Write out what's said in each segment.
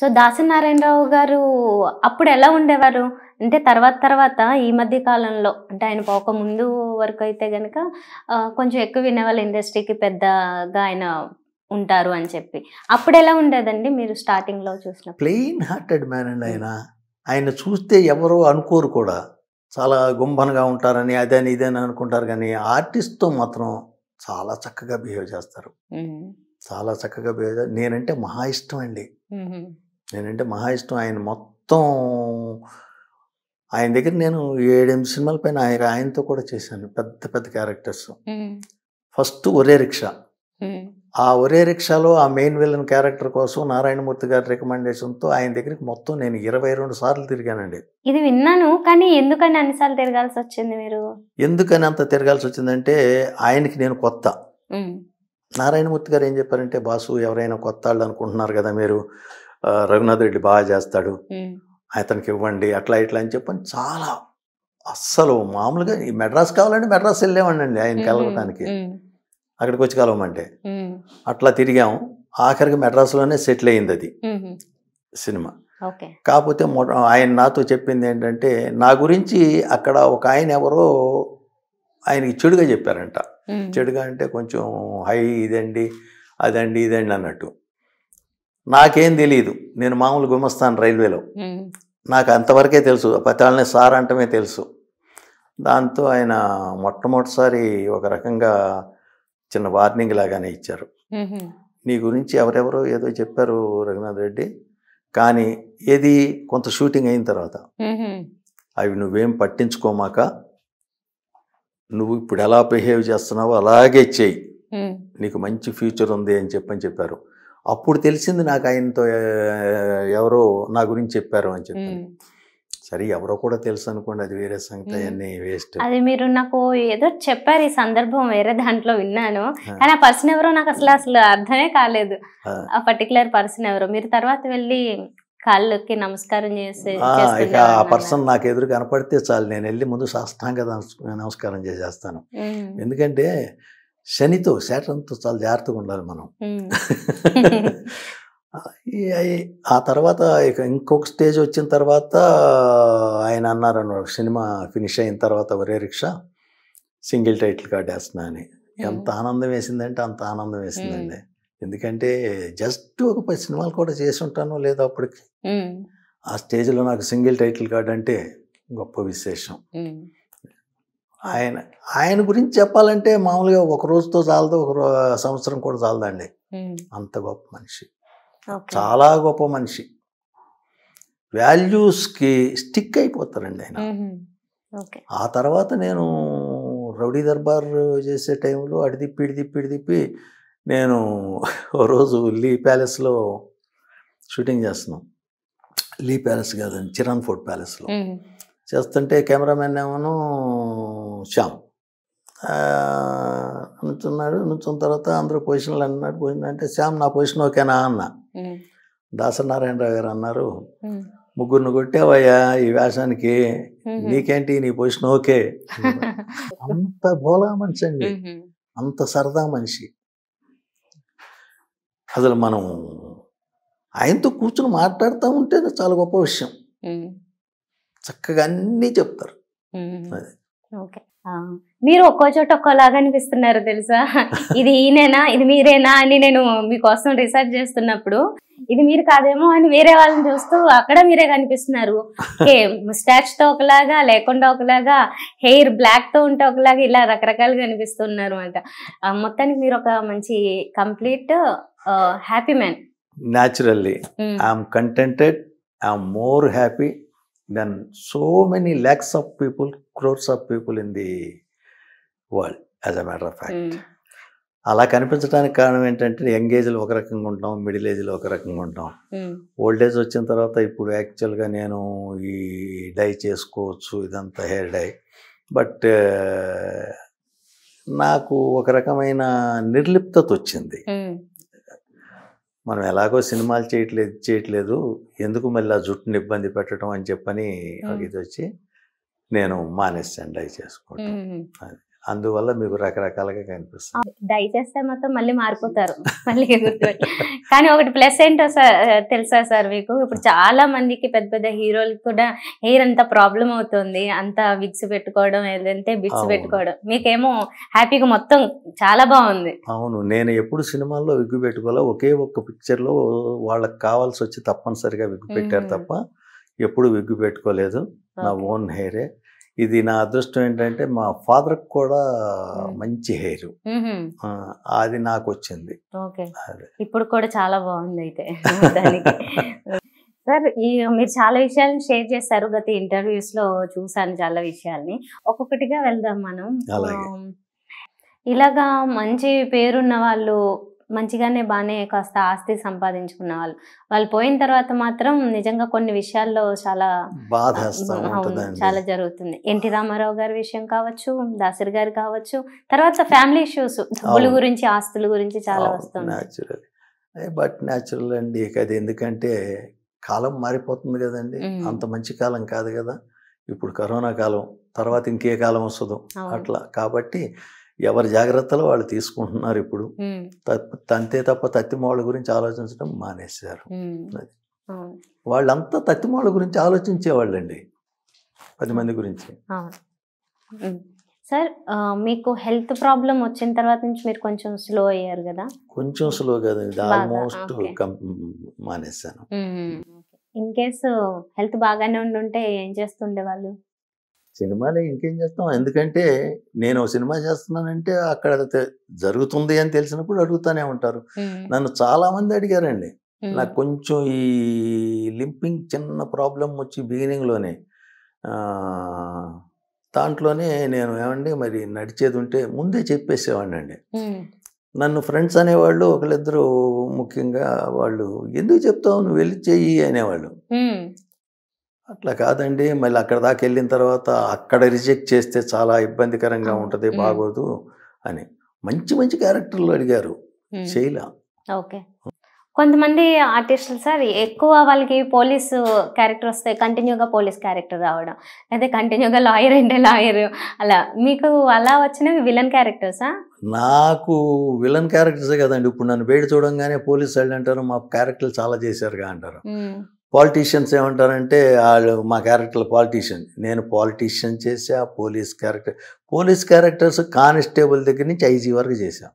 So Dasa Narayana Rao గారు అప్పుడు ఎలా ఉండేవారు అంటే తర్వాత తర్వాత ఈ మధ్య కాలంలో అంటే ఆయన పోక ముందు వరకు అయితే కనుక కొంచెం ఎక్కువ వినేవాళ్ళు ఇండస్ట్రీకి పెద్దగా ఆయన ఉంటారు అని చెప్పి అప్పుడు ఎలా ఉండేదండి మీరు స్టార్టింగ్లో చూసిన ప్లెయిన్ హార్టెడ్ మ్యాన్ అండి ఆయన ఆయన చూస్తే ఎవరో అనుకోరు కూడా చాలా గుంభనగా ఉంటారని అదని ఇదని అనుకుంటారు కానీ ఆర్టిస్ట్తో మాత్రం చాలా చక్కగా బిహేవ్ చేస్తారు చాలా చక్కగా బిహేవ్ నేనంటే మహా ఇష్టం అండి నేనంటే మహా ఇష్టం ఆయన మొత్తం ఆయన దగ్గర నేను ఏడెనిమిది సినిమాల పైన ఆయన ఆయనతో కూడా చేశాను పెద్ద పెద్ద క్యారెక్టర్స్ ఫస్ట్ ఒరే రిక్షా ఆ ఒరే రిక్షాలో ఆ మెయిన్ విలన్ క్యారెక్టర్ కోసం నారాయణమూర్తి గారి రికమెండేషన్తో ఆయన దగ్గరికి మొత్తం నేను ఇరవై రెండు సార్లు తిరిగానండి ఇది విన్నాను కానీ ఎందుకని అన్నిసార్లు తిరగాల్సి వచ్చింది మీరు ఎందుకని అంత తిరగాల్సి వచ్చిందంటే ఆయనకి నేను కొత్త నారాయణమూర్తి గారు ఏం చెప్పారంటే బాసు ఎవరైనా కొత్త వాళ్ళు అనుకుంటున్నారు కదా మీరు రఘునాథ్ రెడ్డి బాగా చేస్తాడు అతనికి ఇవ్వండి అట్లా ఇట్లా అని చెప్పని చాలా అస్సలు మామూలుగా ఈ మెడ్రాస్ కావాలంటే మెడ్రాస్ వెళ్ళామండి ఆయన కలవటానికి అక్కడికి వచ్చి కలవమంటే అట్లా తిరిగాం ఆఖరికి మెడ్రాస్లోనే సెటిల్ అయింది అది సినిమా కాకపోతే ఆయన నాతో చెప్పింది ఏంటంటే నా గురించి అక్కడ ఒక ఆయన ఎవరో ఆయనకి చెడుగా చెప్పారంట చెడుగా అంటే కొంచెం హై ఇదండి అదండి ఇదండి అన్నట్టు నాకేం తెలియదు నేను మామూలు గుమ్మస్తాను రైల్వేలో నాకు అంతవరకే తెలుసు పతాళ్ళని సార్ అంటమే తెలుసు దాంతో ఆయన మొట్టమొదటిసారి ఒక రకంగా చిన్న వార్నింగ్ లాగానే ఇచ్చారు నీ గురించి ఎవరెవరో ఏదో చెప్పారు రఘునాథ్ రెడ్డి కానీ ఏది కొంత షూటింగ్ అయిన తర్వాత అవి నువ్వేం పట్టించుకోమాక నువ్వు ఇప్పుడు ఎలా బిహేవ్ చేస్తున్నావో అలాగే చెయ్యి నీకు మంచి ఫ్యూచర్ ఉంది అని చెప్పని చెప్పారు అప్పుడు తెలిసింది నాకు ఆయనతో ఎవరో నా గురించి చెప్పారు అని చెప్పి సరే ఎవరో కూడా తెలుసు అనుకోండి అది వేరే సంగతి వేస్ట్ అది మీరు నాకు ఏదో చెప్పారు ఈ సందర్భం వేరే దాంట్లో విన్నాను కానీ ఆ పర్సన్ ఎవరో నాకు అసలు అసలు అర్థమే కాలేదు ఆ పర్టికులర్ పర్సన్ ఎవరో మీరు తర్వాత వెళ్ళి కాళ్ళకి నమస్కారం చేసే ఇక ఆ పర్సన్ నాకు ఎదురు కనపడితే చాలు నేను వెళ్ళి ముందు సాష్టాంగ నమస్కారం చేసేస్తాను ఎందుకంటే శనితో శాటంతో చాలా జాగ్రత్తగా ఉండాలి మనం ఆ తర్వాత ఇక ఇంకొక స్టేజ్ వచ్చిన తర్వాత ఆయన అన్నారు అన్నాడు సినిమా ఫినిష్ అయిన తర్వాత ఒరే రిక్షా సింగిల్ టైటిల్ కార్డ్ వేస్తున్నా అని ఎంత ఆనందం వేసిందంటే అంత ఆనందం వేసిందండి ఎందుకంటే జస్ట్ ఒక పది సినిమాలు కూడా చేసి ఉంటాను లేదా అప్పటికి ఆ స్టేజ్లో నాకు సింగిల్ టైటిల్ కార్డ్ అంటే గొప్ప విశేషం ఆయన ఆయన గురించి చెప్పాలంటే మామూలుగా ఒక రోజుతో చాలదు ఒక సంవత్సరం కూడా చాలదండి అంత గొప్ప మనిషి చాలా గొప్ప మనిషి వాల్యూస్కి స్టిక్ అయిపోతారండి ఆయన ఆ తర్వాత నేను రౌడీ దర్బార్ చేసే టైంలో అడి తిప్పి ఇడి తిప్పి ఇడి తిప్పి నేను రోజు లీ ప్యాలెస్లో షూటింగ్ చేస్తున్నాం లీ ప్యాలెస్ కాదండి చిరాన్ ఫోర్ట్ ప్యాలెస్లో చేస్తుంటే కెమెరామెన్ ఏమను శ్యామ్ నుంచున్నాడు నుంచున్న తర్వాత అందరూ పొజిషన్లు అన్నాడు పొజిషన్ అంటే శ్యామ్ నా పొజిషన్ ఓకేనా అన్న దాసనారాయణరావు గారు అన్నారు ముగ్గురిని కొట్టేవయ్యా ఈ వ్యాసానికి నీకేంటి నీ పొజిషన్ ఓకే అంత బోలా మనిషి అండి అంత సరదా మనిషి అసలు మనం ఆయనతో కూర్చుని మాట్లాడుతూ ఉంటే చాలా గొప్ప విషయం చక్కగా అన్నీ చెప్తారు ఓకే మీరు ఒక్కో చోట ఒక్కోలాగా అనిపిస్తున్నారు తెలుసా ఇది ఈయనేనా ఇది మీరేనా అని నేను మీకోసం రీసెర్చ్ చేస్తున్నప్పుడు ఇది మీరు కాదేమో అని వేరే వాళ్ళని చూస్తూ అక్కడ మీరే కనిపిస్తున్నారు ఏ స్టాచ్ తో ఒకలాగా లేకుండా ఒకలాగా హెయిర్ బ్లాక్ తో ఉంటే ఒకలాగా ఇలా రకరకాలుగా కనిపిస్తున్నారు అనమాట మొత్తానికి మీరు ఒక మంచి complete happy man naturally I'm contented I'm more happy than so many lakhs of people crores of people in the world as a matter of fact అలా కనిపించడానికి కారణం ఏంటంటే యంగ్ ఏజ్లో ఒక రకంగా ఉంటాం మిడిల్ ఏజ్లో ఒక రకంగా ఉంటాం hmm. ఓల్డ్ ఏజ్ వచ్చిన తర్వాత ఇప్పుడు యాక్చువల్గా నేను ఈ డై చేసుకోవచ్చు ఇదంతా హెయిర్ డై బట్ నాకు ఒక రకమైన నిర్లిప్తత వచ్చింది hmm. మనం ఎలాగో సినిమాలు చేయట్లేదు చేయట్లేదు ఎందుకు మళ్ళీ ఆ జుట్టుని ఇబ్బంది పెట్టడం అని చెప్పని ఇది వచ్చి నేను మానేస్తాను డై చేసుకుంటాను అది అందువల్ల మీకు రకరకాలుగా కనిపిస్తుంది దయచేస్తే మాత్రం మళ్ళీ మారిపోతారు మళ్ళీ కానీ ఒకటి ప్లస్ ఏంటో సార్ తెలుసా సార్ మీకు ఇప్పుడు చాలా మందికి పెద్ద పెద్ద హీరోలు కూడా హెయిర్ అంత ప్రాబ్లం అవుతుంది అంత విగ్స్ పెట్టుకోవడం ఏదంటే బిట్స్ పెట్టుకోవడం మీకేమో హ్యాపీగా మొత్తం చాలా బాగుంది అవును నేను ఎప్పుడు సినిమాల్లో విగ్గు పెట్టుకోవాలో ఒకే ఒక్క పిక్చర్ లో వాళ్ళకి కావాల్సి వచ్చి తప్పనిసరిగా విగ్గు పెట్టారు తప్ప ఎప్పుడు విగ్గు పెట్టుకోలేదు నా ఓన్ హెయిరే ఇది నా అదృష్టం ఏంటంటే మా ఫాదర్ కూడా మంచి హెయిర్ అది నాకు వచ్చింది ఇప్పుడు కూడా చాలా బాగుంది అయితే సార్ ఈ మీరు చాలా విషయాలను షేర్ చేశారు గత ఇంటర్వ్యూస్ లో చూసాను చాలా విషయాల్ని ఒక్కొక్కటిగా వెళ్దాం మనం ఇలాగా మంచి పేరున్న వాళ్ళు మంచిగానే బాగానే కాస్త ఆస్తి సంపాదించుకున్న వాళ్ళు వాళ్ళు పోయిన తర్వాత మాత్రం నిజంగా కొన్ని విషయాల్లో చాలా బాధ చాలా జరుగుతుంది ఎన్టీ రామారావు గారి విషయం కావచ్చు దాసరి గారు కావచ్చు తర్వాత ఫ్యామిలీ ఇష్యూస్ డబ్బులు గురించి ఆస్తుల గురించి చాలా వస్తుంది బట్ న్యాచురల్ అండి అది ఎందుకంటే కాలం మారిపోతుంది కదండి అంత మంచి కాలం కాదు కదా ఇప్పుడు కరోనా కాలం తర్వాత ఇంకే కాలం వస్తుందో అట్లా కాబట్టి ఎవరి జాగ్రత్తలు వాళ్ళు తీసుకుంటున్నారు ఇప్పుడు తంతే తప్ప తత్తిమోళ్ళ గురించి ఆలోచించడం మానేశారు వాళ్ళంతా తత్తిమోళ్ళ గురించి అండి పది మంది గురించి సార్ మీకు హెల్త్ ప్రాబ్లం వచ్చిన తర్వాత నుంచి మీరు కొంచెం స్లో అయ్యారు కదా కొంచెం స్లో కదండి ఆల్మోస్ట్ మానేశాను ఇన్ కేసు హెల్త్ బాగానే ఉండుంటే ఏం చేస్తుండే వాళ్ళు సినిమాలే ఇంకేం చేస్తాం ఎందుకంటే నేను సినిమా చేస్తున్నానంటే అక్కడ జరుగుతుంది అని తెలిసినప్పుడు అడుగుతానే ఉంటారు నన్ను చాలామంది అడిగారండి నాకు కొంచెం ఈ లింపింగ్ చిన్న ప్రాబ్లం వచ్చి బిగినింగ్లోనే దాంట్లోనే నేను ఏమండి మరి నడిచేది ఉంటే ముందే చెప్పేసేవాడిని అండి నన్ను ఫ్రెండ్స్ అనేవాళ్ళు ఒకళ్ళిద్దరు ముఖ్యంగా వాళ్ళు ఎందుకు చెప్తావు నువ్వు వెళ్ళి చెయ్యి అనేవాళ్ళు అట్లా కాదండి మళ్ళీ అక్కడ దాకా వెళ్ళిన తర్వాత అక్కడ రిజెక్ట్ చేస్తే చాలా ఇబ్బందికరంగా ఉంటుంది బాగోదు అని మంచి మంచి క్యారెక్టర్లు అడిగారు చేయలా ఓకే కొంతమంది ఆర్టిస్టులు సార్ ఎక్కువ వాళ్ళకి పోలీసు క్యారెక్టర్ వస్తే కంటిన్యూగా పోలీస్ క్యారెక్టర్ రావడం అయితే కంటిన్యూగా లాయర్ అంటే లాయర్ అలా మీకు అలా వచ్చినవి విలన్ క్యారెక్టర్సా నాకు విలన్ క్యారెక్టర్సే కదండి ఇప్పుడు నన్ను వేడి చూడంగానే పోలీసు వాళ్ళు అంటారు మా క్యారెక్టర్లు చాలా చేశారుగా అంటారు పాలిటీషియన్స్ ఏమంటారంటే వాళ్ళు మా క్యారెక్టర్ పాలిటీషియన్ నేను పాలిటీషియన్ చేసా police character police characters constable దగ్గర నుంచి ఐజీ వరకు చేశాం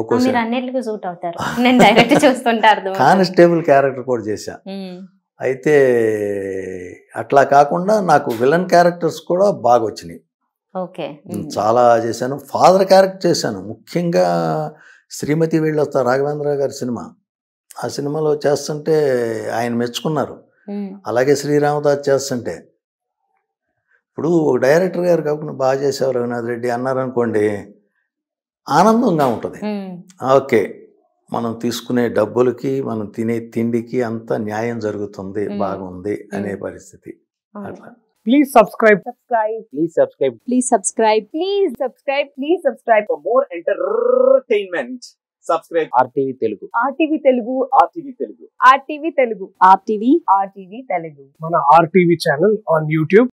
ఒక్కోసారి కానిస్టేబుల్ క్యారెక్టర్ కూడా చేశా అయితే అట్లా కాకుండా నాకు విలన్ క్యారెక్టర్స్ కూడా బాగా వచ్చినాయి చాలా చేశాను ఫాదర్ క్యారెక్టర్ చేశాను ముఖ్యంగా శ్రీమతి వీళ్ళొస్తా రాఘవేంద్ర గారి సినిమా ఆ సినిమాలో చేస్తుంటే ఆయన మెచ్చుకున్నారు అలాగే శ్రీరామదాస్ చేస్తుంటే ఇప్పుడు ఒక డైరెక్టర్ గారు కాకుండా బాగా చేసేవారు రఘునాథ్ రెడ్డి అన్నారనుకోండి ఆనందంగా ఉంటుంది ఓకే మనం తీసుకునే డబ్బులకి మనం తినే తిండికి అంత న్యాయం జరుగుతుంది బాగుంది అనే పరిస్థితి అట్లా please subscribe subscribe please subscribe please subscribe please subscribe please subscribe for more entertainment subscribe RTV Telugu RTV Telugu RTV Telugu RTV Telugu RTV RTV Telugu మన ఆర్టీవీ ఛానల్ ఆన్ యూట్యూబ్